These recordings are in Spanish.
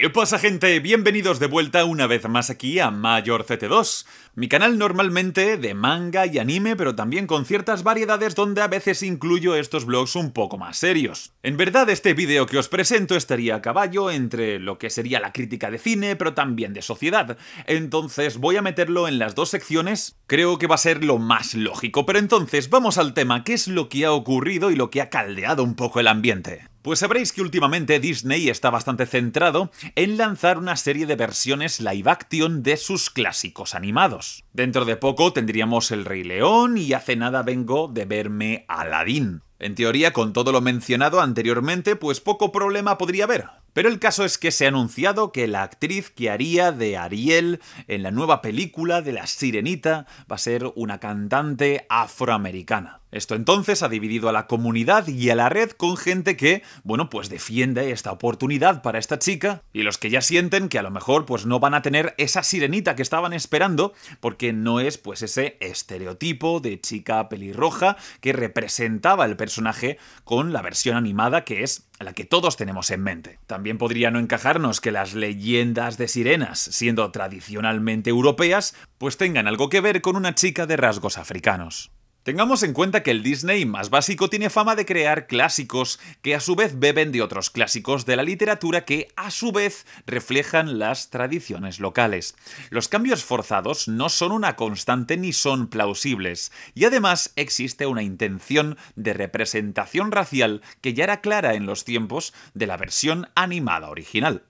¿Qué pasa gente? Bienvenidos de vuelta una vez más aquí a Mayor CT2, mi canal normalmente de manga y anime, pero también con ciertas variedades donde a veces incluyo estos blogs un poco más serios. En verdad este vídeo que os presento estaría a caballo entre lo que sería la crítica de cine, pero también de sociedad, entonces voy a meterlo en las dos secciones, creo que va a ser lo más lógico, pero entonces vamos al tema, ¿qué es lo que ha ocurrido y lo que ha caldeado un poco el ambiente? Pues sabréis que últimamente Disney está bastante centrado en lanzar una serie de versiones live action de sus clásicos animados. Dentro de poco tendríamos El Rey León y hace nada vengo de verme Aladdin. En teoría, con todo lo mencionado anteriormente, pues poco problema podría haber, pero el caso es que se ha anunciado que la actriz que haría de Ariel en la nueva película de La Sirenita va a ser una cantante afroamericana. Esto entonces ha dividido a la comunidad y a la red con gente que, bueno, pues defiende esta oportunidad para esta chica y los que ya sienten que a lo mejor pues no van a tener esa sirenita que estaban esperando porque no es pues ese estereotipo de chica pelirroja que representaba el personaje con la versión animada que es a la que todos tenemos en mente. También podría no encajarnos que las leyendas de sirenas, siendo tradicionalmente europeas, pues tengan algo que ver con una chica de rasgos africanos. Tengamos en cuenta que el Disney más básico tiene fama de crear clásicos que a su vez beben de otros clásicos de la literatura que a su vez reflejan las tradiciones locales. Los cambios forzados no son una constante ni son plausibles, y además existe una intención de representación racial que ya era clara en los tiempos de la versión animada original.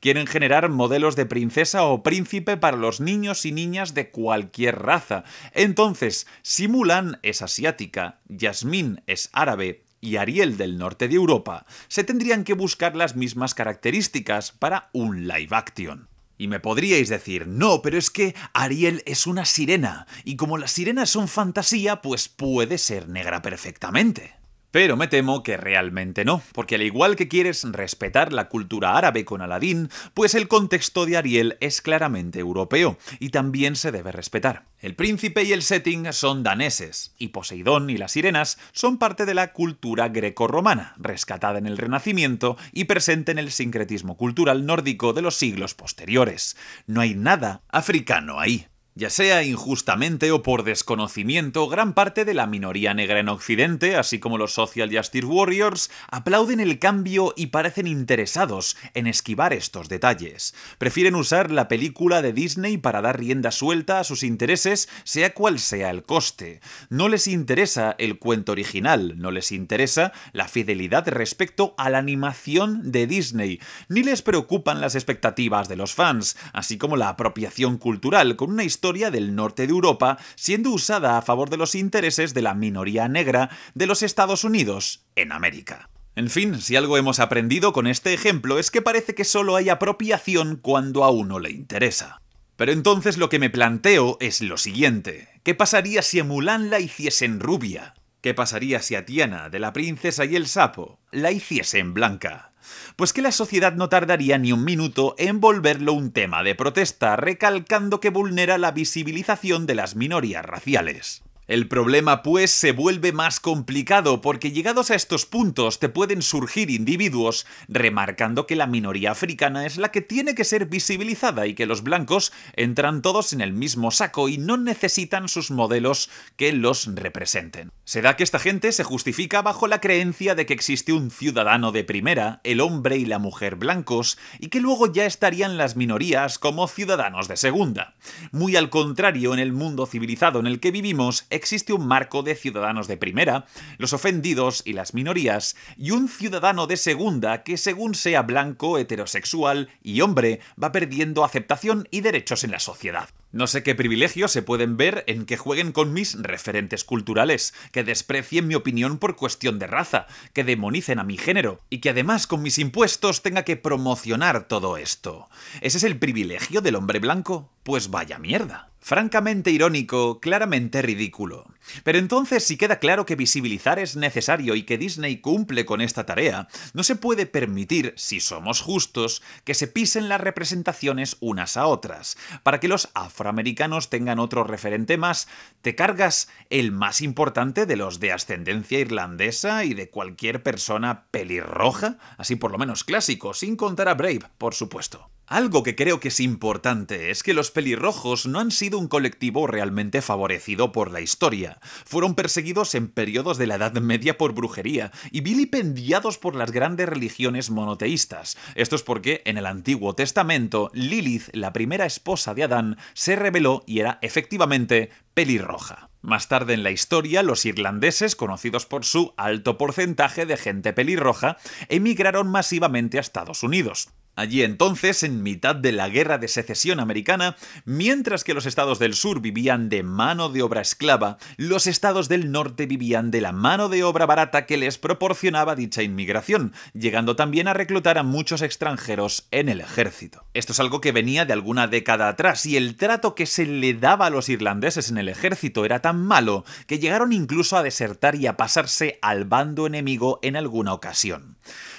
Quieren generar modelos de princesa o príncipe para los niños y niñas de cualquier raza. Entonces, si Mulan es asiática, Yasmín es árabe, y Ariel del norte de Europa, se tendrían que buscar las mismas características para un live action. Y me podríais decir, no, pero es que Ariel es una sirena, y como las sirenas son fantasía, pues puede ser negra perfectamente. Pero me temo que realmente no, porque al igual que quieres respetar la cultura árabe con Aladín, pues el contexto de Ariel es claramente europeo, y también se debe respetar. El príncipe y el setting son daneses, y Poseidón y las sirenas son parte de la cultura grecorromana, rescatada en el Renacimiento y presente en el sincretismo cultural nórdico de los siglos posteriores. No hay nada africano ahí. Ya sea injustamente o por desconocimiento, gran parte de la minoría negra en Occidente, así como los Social Justice Warriors, aplauden el cambio y parecen interesados en esquivar estos detalles. Prefieren usar la película de Disney para dar rienda suelta a sus intereses, sea cual sea el coste. No les interesa el cuento original, no les interesa la fidelidad respecto a la animación de Disney, ni les preocupan las expectativas de los fans, así como la apropiación cultural con una historia del norte de Europa, siendo usada a favor de los intereses de la minoría negra de los Estados Unidos en América. En fin, si algo hemos aprendido con este ejemplo es que parece que solo hay apropiación cuando a uno le interesa. Pero entonces lo que me planteo es lo siguiente. ¿Qué pasaría si a Mulan la hiciesen rubia? ¿Qué pasaría si a Tiana, de la princesa y el sapo, la hiciesen blanca? Pues que la sociedad no tardaría ni un minuto en volverlo un tema de protesta, recalcando que vulnera la visibilización de las minorías raciales. El problema pues se vuelve más complicado porque llegados a estos puntos te pueden surgir individuos remarcando que la minoría africana es la que tiene que ser visibilizada y que los blancos entran todos en el mismo saco y no necesitan sus modelos que los representen. Se da que esta gente se justifica bajo la creencia de que existe un ciudadano de primera, el hombre y la mujer blancos, y que luego ya estarían las minorías como ciudadanos de segunda. Muy al contrario, en el mundo civilizado en el que vivimos, existe un marco de ciudadanos de primera, los ofendidos y las minorías, y un ciudadano de segunda que según sea blanco, heterosexual y hombre, va perdiendo aceptación y derechos en la sociedad. No sé qué privilegios se pueden ver en que jueguen con mis referentes culturales, que desprecien mi opinión por cuestión de raza, que demonicen a mi género, y que además con mis impuestos tenga que promocionar todo esto. ¿Ese es el privilegio del hombre blanco? Pues vaya mierda. Francamente irónico, claramente ridículo. Pero entonces si queda claro que visibilizar es necesario y que Disney cumple con esta tarea, no se puede permitir, si somos justos, que se pisen las representaciones unas a otras. Para que los afroamericanos tengan otro referente más, te cargas el más importante de los de ascendencia irlandesa y de cualquier persona pelirroja, así por lo menos clásico, sin contar a Brave, por supuesto. Algo que creo que es importante es que los pelirrojos no han sido un colectivo realmente favorecido por la historia. Fueron perseguidos en periodos de la Edad Media por brujería y vilipendiados por las grandes religiones monoteístas. Esto es porque en el Antiguo Testamento, Lilith, la primera esposa de Adán, se rebeló y era efectivamente pelirroja. Más tarde en la historia, los irlandeses, conocidos por su alto porcentaje de gente pelirroja, emigraron masivamente a Estados Unidos. Allí entonces, en mitad de la guerra de secesión americana, mientras que los estados del sur vivían de mano de obra esclava, los estados del norte vivían de la mano de obra barata que les proporcionaba dicha inmigración, llegando también a reclutar a muchos extranjeros en el ejército. Esto es algo que venía de alguna década atrás y el trato que se le daba a los irlandeses en el ejército era tan malo que llegaron incluso a desertar y a pasarse al bando enemigo en alguna ocasión.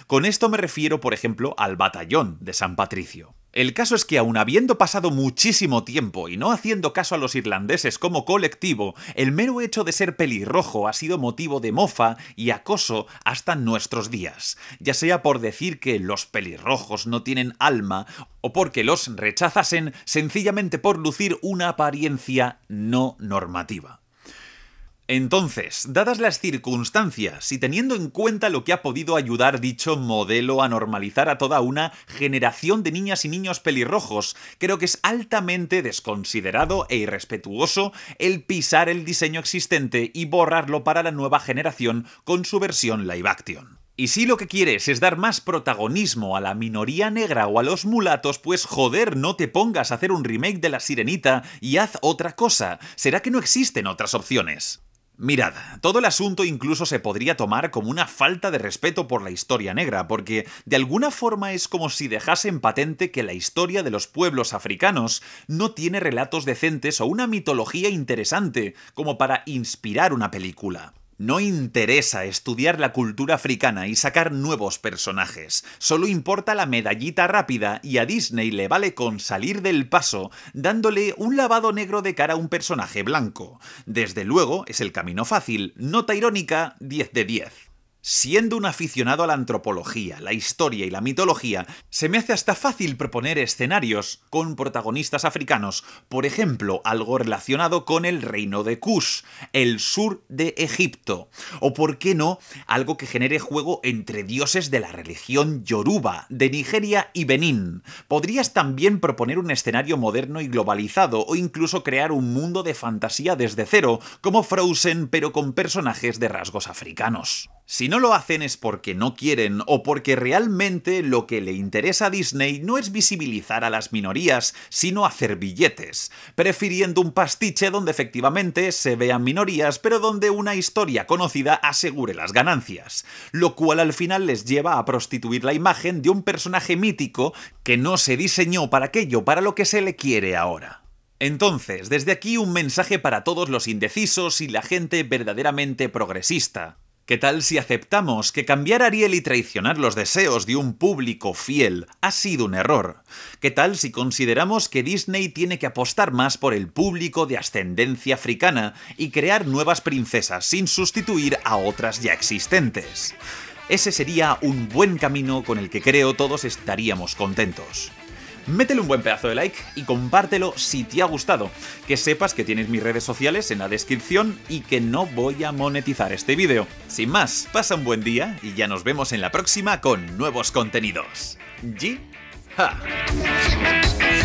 Con esto me refiero, por ejemplo, al batallón de San Patricio. El caso es que aun habiendo pasado muchísimo tiempo y no haciendo caso a los irlandeses como colectivo, el mero hecho de ser pelirrojo ha sido motivo de mofa y acoso hasta nuestros días, ya sea por decir que los pelirrojos no tienen alma o porque los rechazasen sencillamente por lucir una apariencia no normativa. Entonces, dadas las circunstancias y teniendo en cuenta lo que ha podido ayudar dicho modelo a normalizar a toda una generación de niñas y niños pelirrojos, creo que es altamente desconsiderado e irrespetuoso el pisar el diseño existente y borrarlo para la nueva generación con su versión live action. Y si lo que quieres es dar más protagonismo a la minoría negra o a los mulatos, pues joder, no te pongas a hacer un remake de La Sirenita y haz otra cosa. ¿Será que no existen otras opciones? Mirad, todo el asunto incluso se podría tomar como una falta de respeto por la historia negra, porque de alguna forma es como si dejasen patente que la historia de los pueblos africanos no tiene relatos decentes o una mitología interesante como para inspirar una película. No interesa estudiar la cultura africana y sacar nuevos personajes, solo importa la medallita rápida y a Disney le vale con salir del paso dándole un lavado negro de cara a un personaje blanco. Desde luego es el camino fácil, nota irónica 10 de 10. Siendo un aficionado a la antropología, la historia y la mitología, se me hace hasta fácil proponer escenarios con protagonistas africanos, por ejemplo, algo relacionado con el reino de Kush, el sur de Egipto, o por qué no, algo que genere juego entre dioses de la religión yoruba, de Nigeria y Benín. Podrías también proponer un escenario moderno y globalizado, o incluso crear un mundo de fantasía desde cero, como Frozen, pero con personajes de rasgos africanos. Si no lo hacen es porque no quieren o porque realmente lo que le interesa a Disney no es visibilizar a las minorías, sino hacer billetes, prefiriendo un pastiche donde efectivamente se vean minorías, pero donde una historia conocida asegure las ganancias, lo cual al final les lleva a prostituir la imagen de un personaje mítico que no se diseñó para aquello para lo que se le quiere ahora. Entonces, desde aquí un mensaje para todos los indecisos y la gente verdaderamente progresista. ¿Qué tal si aceptamos que cambiar Ariel y traicionar los deseos de un público fiel ha sido un error? ¿Qué tal si consideramos que Disney tiene que apostar más por el público de ascendencia africana y crear nuevas princesas sin sustituir a otras ya existentes? Ese sería un buen camino con el que creo todos estaríamos contentos. Métele un buen pedazo de like y compártelo si te ha gustado. Que sepas que tienes mis redes sociales en la descripción y que no voy a monetizar este vídeo. Sin más, pasa un buen día y ya nos vemos en la próxima con nuevos contenidos. Ji -ha.